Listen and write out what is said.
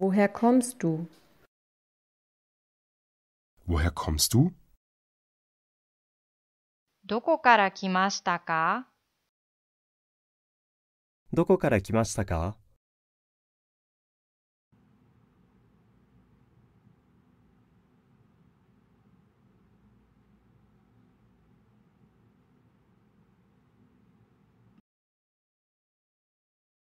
Woher kommst du? Woher kommst du? どこから来ましたかどこから来ましたか